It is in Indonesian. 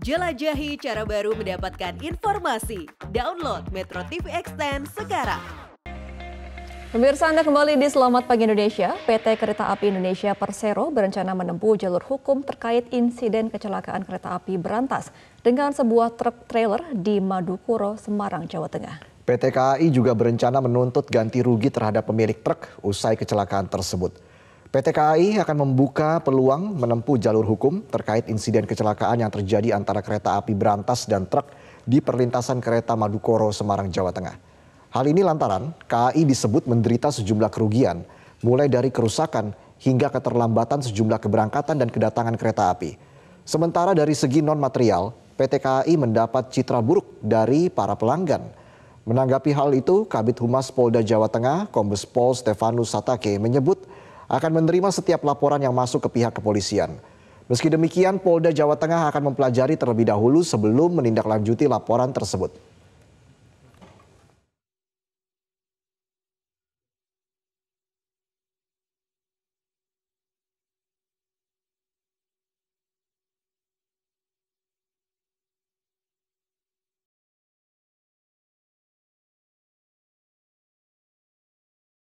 Jelajahi cara baru mendapatkan informasi. Download Metro TV Extend sekarang. Pemirsa Anda kembali di Selamat Pagi Indonesia, PT Kereta Api Indonesia Persero berencana menempuh jalur hukum terkait insiden kecelakaan kereta api berantas dengan sebuah truk trailer di Madukuro, Semarang, Jawa Tengah. PT KAI juga berencana menuntut ganti rugi terhadap pemilik truk usai kecelakaan tersebut. PT KAI akan membuka peluang menempuh jalur hukum terkait insiden kecelakaan yang terjadi antara kereta api Berantas dan truk di perlintasan kereta Madukoro, Semarang, Jawa Tengah. Hal ini lantaran KAI disebut menderita sejumlah kerugian, mulai dari kerusakan hingga keterlambatan sejumlah keberangkatan dan kedatangan kereta api. Sementara dari segi non-material, PT KAI mendapat citra buruk dari para pelanggan. Menanggapi hal itu, Kabit Humas Polda Jawa Tengah, Kombes Pol Stefanus Satake menyebut akan menerima setiap laporan yang masuk ke pihak kepolisian. Meski demikian, Polda Jawa Tengah akan mempelajari terlebih dahulu sebelum menindaklanjuti laporan tersebut.